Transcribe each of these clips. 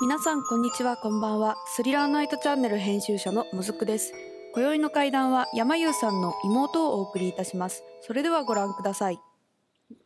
皆さんこんにちはこんばんはスリラーナイトチャンネル編集者のもずくです今宵の会談は山優さんの妹をお送りいたしますそれではご覧ください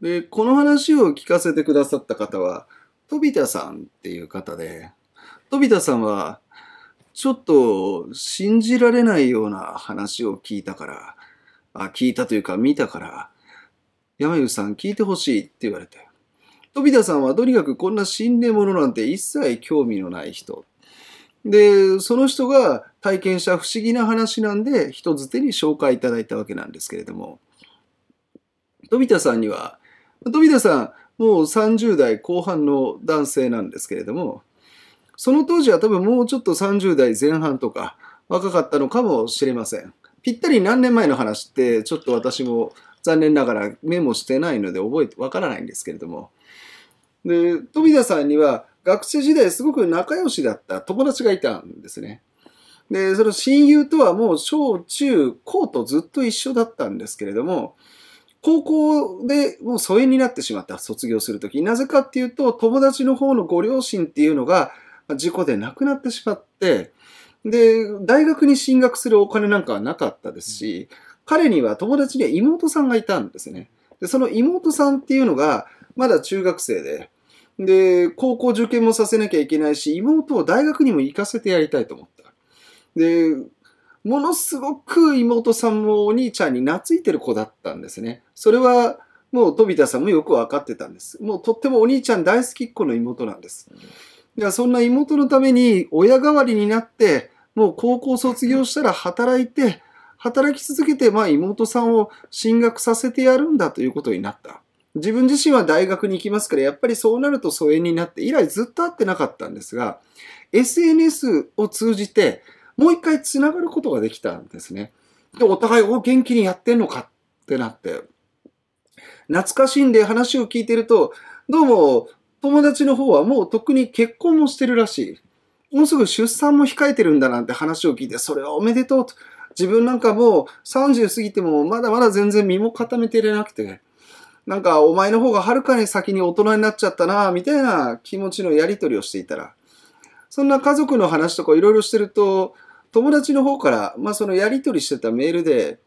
でこの話を聞かせてくださった方は飛田さんっていう方で飛田さんはちょっと信じられないような話を聞いたからあ聞いたというか見たから山優さん聞いてほしいって言われたよ飛田さんはとにかくこんな心霊ものなんて一切興味のない人。で、その人が体験した不思議な話なんで、人づてに紹介いただいたわけなんですけれども、飛田さんには、飛田さん、もう30代後半の男性なんですけれども、その当時は多分もうちょっと30代前半とか若かったのかもしれません。ぴったり何年前の話ってちょっと私も残念ながらメモしてないので覚えてわからないんですけれども、で、富田さんには学生時代すごく仲良しだった友達がいたんですね。で、その親友とはもう小中高とずっと一緒だったんですけれども、高校でもう疎遠になってしまった、卒業するとき。なぜかっていうと、友達の方のご両親っていうのが事故で亡くなってしまって、で、大学に進学するお金なんかはなかったですし、彼には友達には妹さんがいたんですね。で、その妹さんっていうのが、まだ中学生で、で、高校受験もさせなきゃいけないし、妹を大学にも行かせてやりたいと思った。で、ものすごく妹さんもお兄ちゃんに懐いてる子だったんですね。それは、もう飛田さんもよく分かってたんです。もうとってもお兄ちゃん大好きっ子の妹なんです。でそんな妹のために親代わりになって、もう高校卒業したら働いて、働き続けて、まあ妹さんを進学させてやるんだということになった。自分自身は大学に行きますから、やっぱりそうなると疎遠になって、以来ずっと会ってなかったんですが、SNS を通じて、もう一回繋がることができたんですね。で、お互い、お、元気にやってんのかってなって、懐かしいんで話を聞いてると、どうも、友達の方はもうとっくに結婚もしてるらしい。もうすぐ出産も控えてるんだなんて話を聞いて、それはおめでとうと。自分なんかもう30過ぎてもまだまだ全然身も固めていれなくて、なんかお前の方がはるかに先に大人になっちゃったな、みたいな気持ちのやり取りをしていたら、そんな家族の話とかいろいろしてると、友達の方から、まあそのやり取りしてたメールで、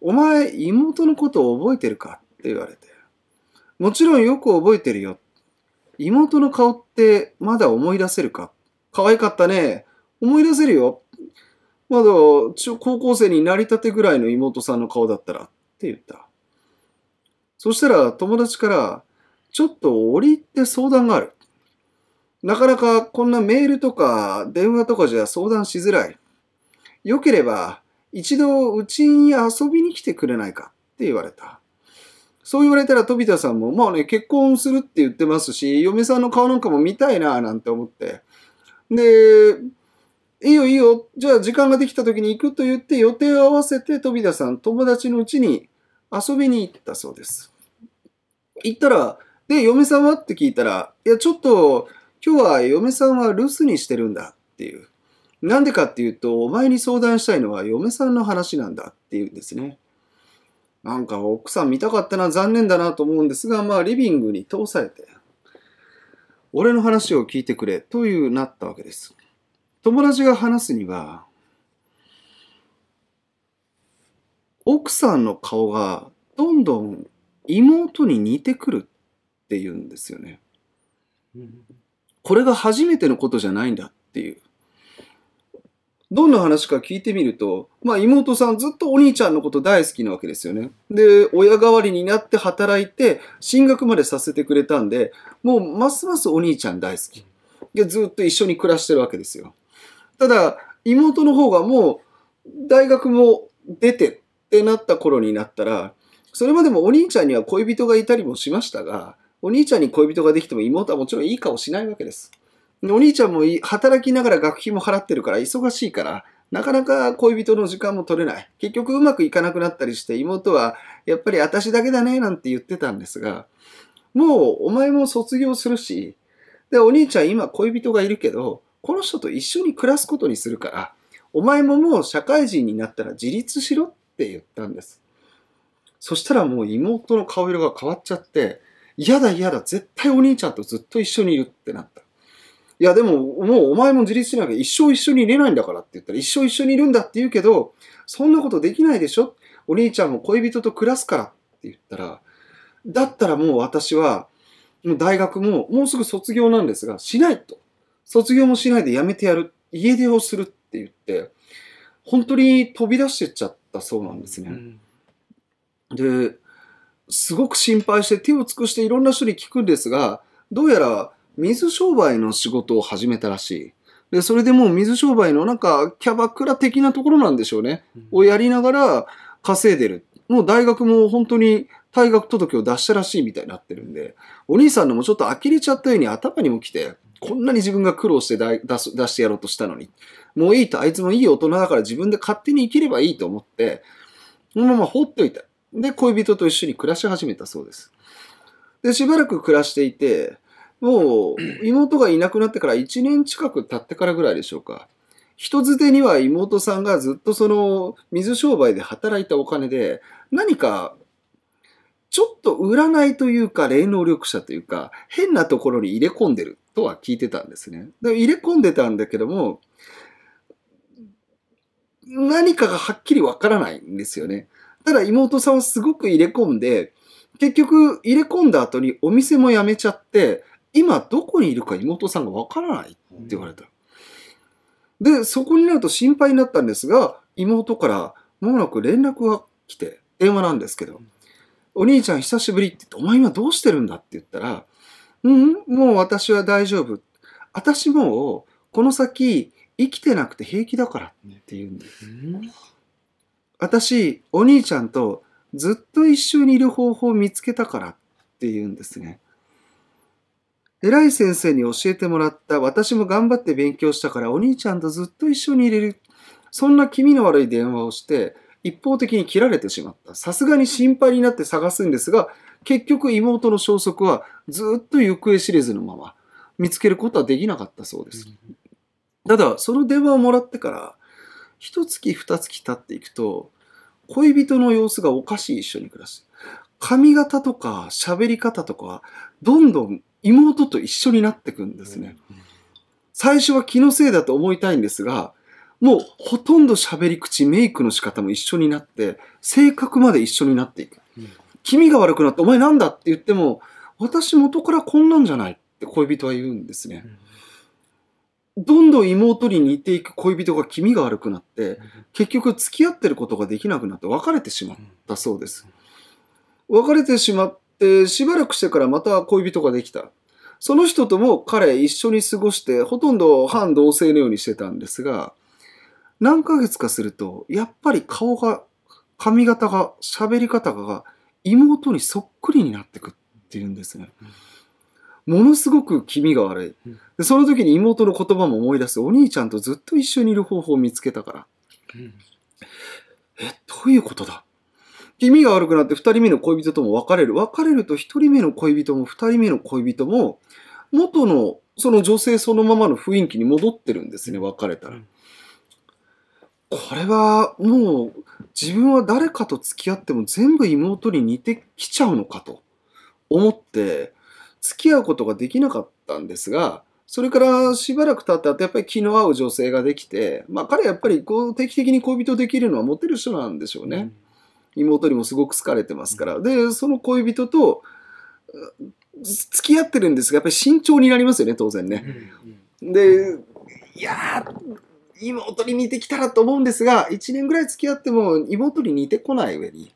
お前妹のことを覚えてるかって言われて、もちろんよく覚えてるよ。妹の顔ってまだ思い出せるか可愛かったね。思い出せるよ。まだ高校生になりたてぐらいの妹さんの顔だったらって言った。そしたら友達から、ちょっと折り入って相談がある。なかなかこんなメールとか電話とかじゃ相談しづらい。良ければ一度うちに遊びに来てくれないかって言われた。そう言われたら飛田さんも、まあね、結婚するって言ってますし、嫁さんの顔なんかも見たいな、なんて思って。で、いいよいいよ、じゃあ時間ができた時に行くと言って予定を合わせて飛田さん友達のうちに遊びに行ったそうです。行ったら、で、嫁さんはって聞いたら、いや、ちょっと、今日は嫁さんは留守にしてるんだっていう。なんでかっていうと、お前に相談したいのは嫁さんの話なんだっていうんですね。なんか奥さん見たかったな、残念だなと思うんですが、まあリビングに通されて、俺の話を聞いてくれというなったわけです。友達が話すには、奥さんの顔がどんどん妹に似てくるって言うんですよね。これが初めてのことじゃないんだっていう。どんな話か聞いてみると、まあ妹さんずっとお兄ちゃんのこと大好きなわけですよね。で、親代わりになって働いて、進学までさせてくれたんで、もうますますお兄ちゃん大好き。で、ずっと一緒に暮らしてるわけですよ。ただ、妹の方がもう、大学も出てってなった頃になったら、それまでもお兄ちゃんには恋人がいたりもしましたが、お兄ちゃんに恋人ができても妹はもちろんいい顔しないわけです。お兄ちゃんも働きながら学費も払ってるから忙しいから、なかなか恋人の時間も取れない。結局うまくいかなくなったりして妹はやっぱり私だけだねなんて言ってたんですが、もうお前も卒業するし、で、お兄ちゃん今恋人がいるけど、この人と一緒に暮らすことにするから、お前ももう社会人になったら自立しろって言ったんです。そしたらもう妹の顔色が変わっちゃって、嫌だ嫌だ、絶対お兄ちゃんとずっと一緒にいるってなった。いやでも、もうお前も自立しなきゃ一生一緒にいれないんだからって言ったら、一生一緒にいるんだって言うけど、そんなことできないでしょお兄ちゃんも恋人と暮らすからって言ったら、だったらもう私は、もう大学ももうすぐ卒業なんですが、しないと。卒業もしないで辞めてやる。家出をするって言って、本当に飛び出してっちゃったそうなんですね。うんで、すごく心配して手を尽くしていろんな人に聞くんですが、どうやら水商売の仕事を始めたらしい。で、それでもう水商売のなんかキャバクラ的なところなんでしょうね。うん、をやりながら稼いでる。もう大学も本当に退学届を出したらしいみたいになってるんで、お兄さんのもちょっと呆れちゃったように頭にも来て、こんなに自分が苦労して出してやろうとしたのに、もういいと、あいつもいい大人だから自分で勝手に生きればいいと思って、このまま放っておいた。で、恋人と一緒に暮らし始めたそうです。で、しばらく暮らしていて、もう、妹がいなくなってから1年近く経ってからぐらいでしょうか。人づてには妹さんがずっとその水商売で働いたお金で何かちょっと占いというか霊能力者というか変なところに入れ込んでるとは聞いてたんですね。で入れ込んでたんだけども何かがはっきりわからないんですよね。ただ妹さんはすごく入れ込んで、結局入れ込んだ後にお店も辞めちゃって、今どこにいるか妹さんがわからないって言われた。で、そこになると心配になったんですが、妹からまもなく連絡が来て、電話なんですけど、お兄ちゃん久しぶりって言って、お前今どうしてるんだって言ったら、うん、もう私は大丈夫。私もこの先生きてなくて平気だからって言うんです。うん私、お兄ちゃんとずっと一緒にいる方法を見つけたからって言うんですね。偉い先生に教えてもらった、私も頑張って勉強したからお兄ちゃんとずっと一緒にいれる。そんな気味の悪い電話をして、一方的に切られてしまった。さすがに心配になって探すんですが、結局妹の消息はずっと行方知れずのまま見つけることはできなかったそうです。ただ、その電話をもらってから、一月二月経っていくと、恋人の様子がおかしい一緒に暮らす。髪型とか喋り方とか、どんどん妹と一緒になっていくんですね。最初は気のせいだと思いたいんですが、もうほとんど喋り口、メイクの仕方も一緒になって、性格まで一緒になっていく。気味が悪くなって、お前なんだって言っても、私元からこんなんじゃないって恋人は言うんですね。うんどんどん妹に似ていく恋人が気味が悪くなって、結局付き合ってることができなくなって別れてしまったそうです。別れてしまって、しばらくしてからまた恋人ができた。その人とも彼一緒に過ごして、ほとんど反同性のようにしてたんですが、何ヶ月かすると、やっぱり顔が、髪型が、喋り方が妹にそっくりになってくっていうんですね。ものすごく気味が悪い。でその時に妹の言葉も思い出す。お兄ちゃんとずっと一緒にいる方法を見つけたから。え、どういうことだ気味が悪くなって2人目の恋人とも別れる。別れると1人目の恋人も2人目の恋人も、元のその女性そのままの雰囲気に戻ってるんですね、別れたら。これはもう自分は誰かと付き合っても全部妹に似てきちゃうのかと思って、付き合うことができなかったんですが、それからしばらく経った後、やっぱり気の合う女性ができて、まあ彼はやっぱりこう定期的に恋人できるのはモテる人なんでしょうね。うん、妹にもすごく好かれてますから。で、その恋人と付き合ってるんですが、やっぱり慎重になりますよね、当然ね。で、いや妹に似てきたらと思うんですが、1年ぐらい付き合っても妹に似てこない上に、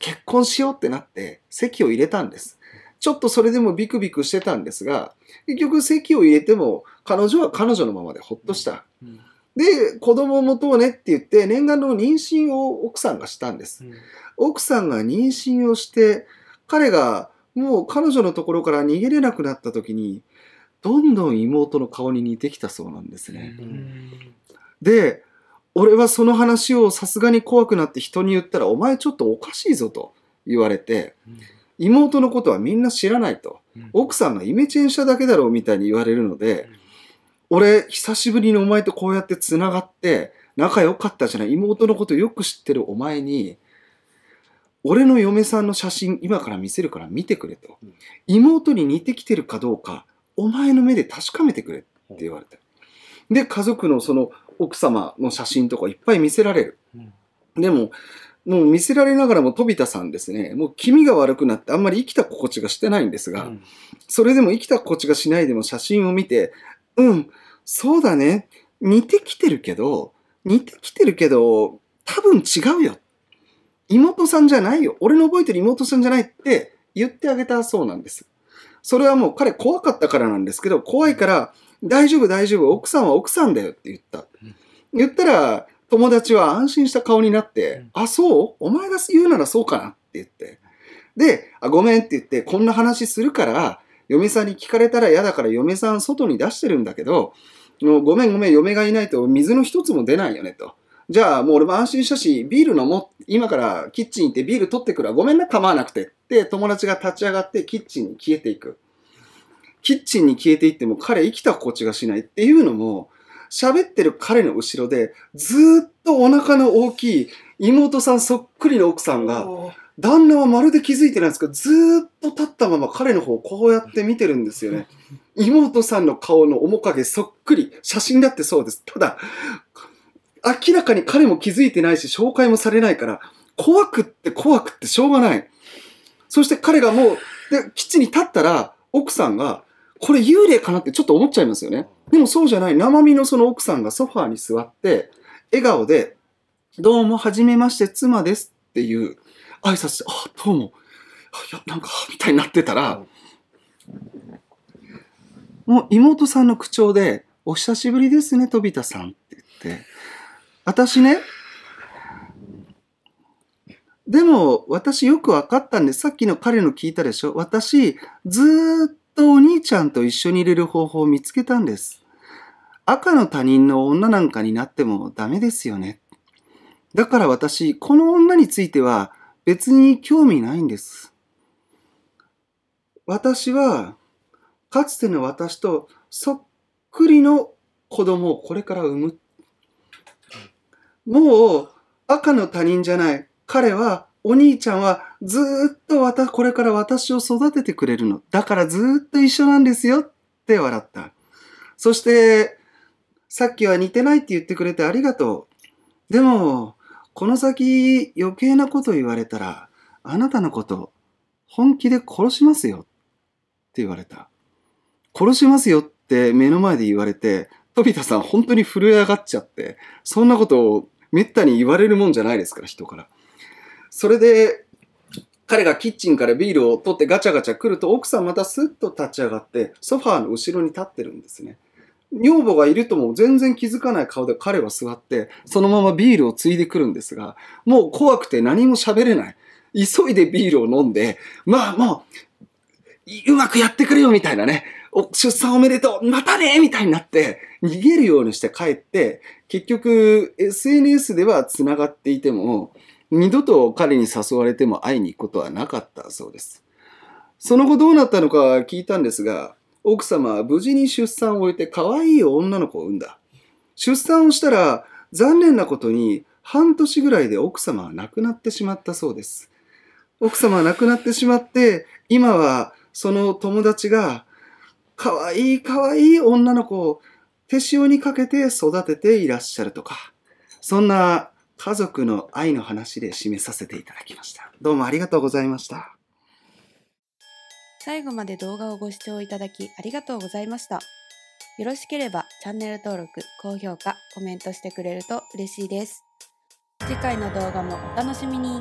結婚しようってなって、席を入れたんです。ちょっとそれでもビクビクしてたんですが、結局席を入れても、彼女は彼女のままでほっとした。うん、で、子供を持とうねって言って、念願の妊娠を奥さんがしたんです。うん、奥さんが妊娠をして、彼がもう彼女のところから逃げれなくなった時に、どんどん妹の顔に似てきたそうなんですね。うん、で、俺はその話をさすがに怖くなって人に言ったら、お前ちょっとおかしいぞと言われて、妹のことはみんな知らないと、うん、奥さんがイメチェンしただけだろうみたいに言われるので、うん、俺久しぶりにお前とこうやってつながって仲良かったじゃない妹のことよく知ってるお前に俺の嫁さんの写真今から見せるから見てくれと、うん、妹に似てきてるかどうかお前の目で確かめてくれって言われて、で家族のその奥様の写真とかいっぱい見せられる、でももう見せられながらも飛田さんですね、もう気味が悪くなってあんまり生きた心地がしてないんですが、うん、それでも生きた心地がしないでも写真を見て、うん、そうだね、似てきてるけど、似てきてるけど、多分違うよ。妹さんじゃないよ。俺の覚えてる妹さんじゃないって言ってあげたそうなんです。それはもう彼怖かったからなんですけど、怖いから、大丈夫大丈夫、奥さんは奥さんだよって言った。言ったら、友達は安心した顔になって、あ、そうお前が言うならそうかなって言って。で、あ、ごめんって言って、こんな話するから、嫁さんに聞かれたら嫌だから嫁さん外に出してるんだけど、もうごめんごめん、嫁がいないと水の一つも出ないよねと。じゃあもう俺も安心したし、ビール飲もう。今からキッチン行ってビール取ってくるわ。ごめんな、構わなくて。って友達が立ち上がってキッチンに消えていく。キッチンに消えていっても彼生きた心地がしないっていうのも、喋ってる彼の後ろで、ずっとお腹の大きい妹さんそっくりの奥さんが、旦那はまるで気づいてないんですけど、ずっと立ったまま彼の方をこうやって見てるんですよね。妹さんの顔の面影そっくり。写真だってそうです。ただ、明らかに彼も気づいてないし、紹介もされないから、怖くって怖くってしょうがない。そして彼がもう、で、基地に立ったら、奥さんが、これ幽霊かなってちょっと思っちゃいますよね。でもそうじゃない、生身のその奥さんがソファーに座って、笑顔で、どうも、はじめまして、妻ですっていう挨拶して、あ、どうも、いや、なんか、みたいになってたら、もう妹さんの口調で、お久しぶりですね、飛田さんって言って、私ね、でも私よく分かったんで、さっきの彼の聞いたでしょ私ずっとお兄ちゃんと一緒に入れる方法を見つけたんです。赤の他人の女なんかになってもダメですよね。だから私、この女については別に興味ないんです。私は、かつての私とそっくりの子供をこれから産む。もう、赤の他人じゃない。彼はお兄ちゃんはずっとわた、これから私を育ててくれるの。だからずっと一緒なんですよって笑った。そして、さっきは似てないって言ってくれてありがとう。でも、この先余計なこと言われたら、あなたのこと本気で殺しますよって言われた。殺しますよって目の前で言われて、飛田さん本当に震え上がっちゃって、そんなことをめったに言われるもんじゃないですから、人から。それで、彼がキッチンからビールを取ってガチャガチャ来ると、奥さんまたスッと立ち上がって、ソファーの後ろに立ってるんですね。女房がいるとも全然気づかない顔で彼は座って、そのままビールをついでくるんですが、もう怖くて何も喋れない。急いでビールを飲んで、まあもう、うまくやってくれよみたいなね、出産おめでとうまたねみたいになって、逃げるようにして帰って、結局 SNS では繋がっていても、二度と彼に誘われても会いに行くことはなかったそうです。その後どうなったのか聞いたんですが、奥様は無事に出産を終えて可愛い女の子を産んだ。出産をしたら、残念なことに半年ぐらいで奥様は亡くなってしまったそうです。奥様は亡くなってしまって、今はその友達が、可愛い可愛い女の子を手塩にかけて育てていらっしゃるとか、そんな家族の愛の話で締めさせていただきました。どうもありがとうございました。最後まで動画をご視聴いただきありがとうございました。よろしければチャンネル登録、高評価、コメントしてくれると嬉しいです。次回の動画もお楽しみに。